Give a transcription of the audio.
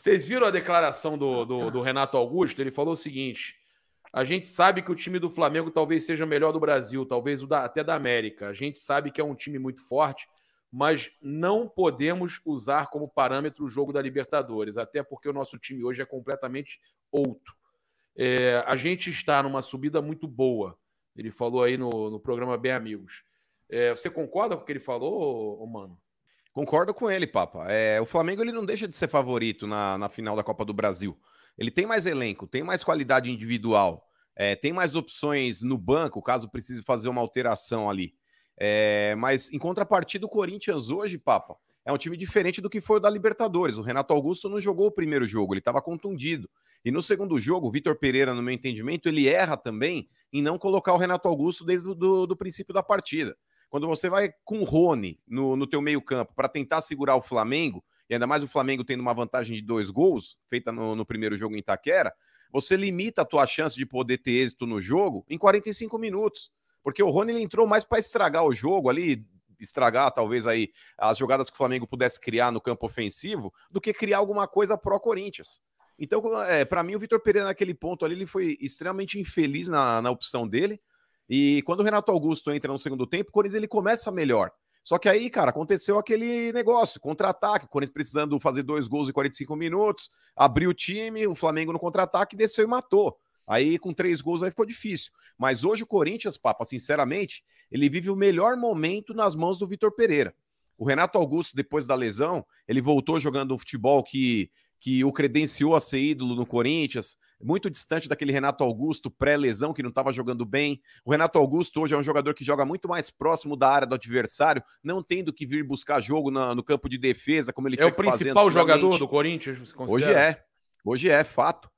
Vocês viram a declaração do, do, do Renato Augusto? Ele falou o seguinte: a gente sabe que o time do Flamengo talvez seja melhor do Brasil, talvez da, até da América. A gente sabe que é um time muito forte, mas não podemos usar como parâmetro o jogo da Libertadores, até porque o nosso time hoje é completamente outro. É, a gente está numa subida muito boa. Ele falou aí no, no programa Bem Amigos. É, você concorda com o que ele falou, mano? Concordo com ele, Papa. É, o Flamengo ele não deixa de ser favorito na, na final da Copa do Brasil. Ele tem mais elenco, tem mais qualidade individual, é, tem mais opções no banco, caso precise fazer uma alteração ali. É, mas em contrapartida, o Corinthians hoje, Papa, é um time diferente do que foi o da Libertadores. O Renato Augusto não jogou o primeiro jogo, ele estava contundido. E no segundo jogo, o Vitor Pereira, no meu entendimento, ele erra também em não colocar o Renato Augusto desde o do, do princípio da partida. Quando você vai com o Rony no, no teu meio campo para tentar segurar o Flamengo, e ainda mais o Flamengo tendo uma vantagem de dois gols, feita no, no primeiro jogo em Itaquera, você limita a tua chance de poder ter êxito no jogo em 45 minutos. Porque o Rony ele entrou mais para estragar o jogo ali, estragar talvez aí as jogadas que o Flamengo pudesse criar no campo ofensivo, do que criar alguma coisa pró Corinthians. Então, é, para mim, o Vitor Pereira, naquele ponto ali, ele foi extremamente infeliz na, na opção dele. E quando o Renato Augusto entra no segundo tempo, o Corinthians ele começa melhor. Só que aí, cara, aconteceu aquele negócio, contra-ataque, o Corinthians precisando fazer dois gols em 45 minutos, abriu o time, o Flamengo no contra-ataque desceu e matou. Aí com três gols aí ficou difícil. Mas hoje o Corinthians, Papa, sinceramente, ele vive o melhor momento nas mãos do Vitor Pereira. O Renato Augusto, depois da lesão, ele voltou jogando um futebol que, que o credenciou a ser ídolo no Corinthians, muito distante daquele Renato Augusto pré-lesão que não estava jogando bem. O Renato Augusto hoje é um jogador que joga muito mais próximo da área do adversário, não tendo que vir buscar jogo na, no campo de defesa como ele é tinha É o principal jogador do Corinthians, Hoje é. Hoje é, fato.